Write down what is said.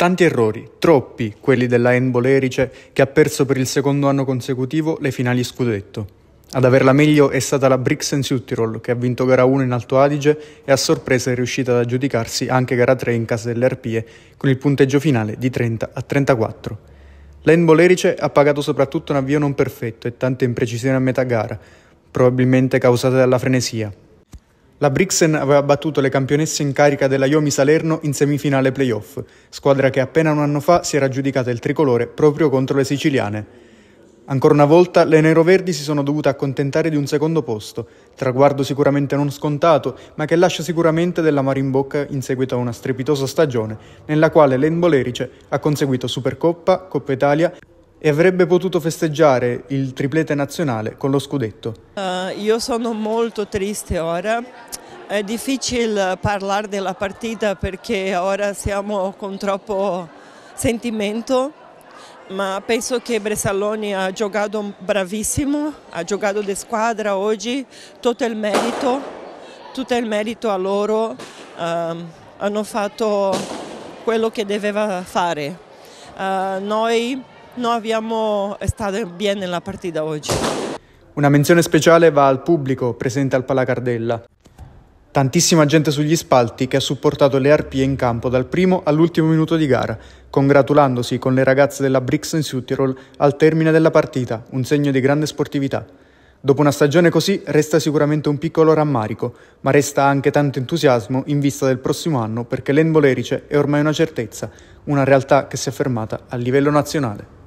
Tanti errori, troppi quelli della Handball Erice che ha perso per il secondo anno consecutivo le finali scudetto. Ad averla meglio è stata la Brixen Südtirol che ha vinto gara 1 in Alto Adige e a sorpresa è riuscita ad aggiudicarsi anche gara 3 in casa delle Arpie con il punteggio finale di 30 a 34. La N Bolerice ha pagato soprattutto un avvio non perfetto e tante imprecisioni a metà gara, probabilmente causate dalla frenesia, la Brixen aveva battuto le campionesse in carica della Iomi Salerno in semifinale playoff, squadra che appena un anno fa si era aggiudicata il tricolore proprio contro le siciliane. Ancora una volta le neroverdi si sono dovute accontentare di un secondo posto, traguardo sicuramente non scontato, ma che lascia sicuramente dell'amaro in bocca in seguito a una strepitosa stagione, nella quale l'Enbolerice ha conseguito Supercoppa, Coppa Italia e avrebbe potuto festeggiare il triplete nazionale con lo scudetto. Uh, io sono molto triste ora, è difficile parlare della partita perché ora siamo con troppo sentimento, ma penso che Bressaloni ha giocato bravissimo, ha giocato di squadra oggi, tutto il merito, tutto il merito a loro, uh, hanno fatto quello che doveva fare. Uh, noi No, abbiamo stato bene nella partita oggi. Una menzione speciale va al pubblico presente al Palacardella. Tantissima gente sugli spalti che ha supportato le arpie in campo dal primo all'ultimo minuto di gara, congratulandosi con le ragazze della Brixen Suttirol al termine della partita, un segno di grande sportività. Dopo una stagione così resta sicuramente un piccolo rammarico, ma resta anche tanto entusiasmo in vista del prossimo anno perché l'Envolerice è ormai una certezza, una realtà che si è affermata a livello nazionale.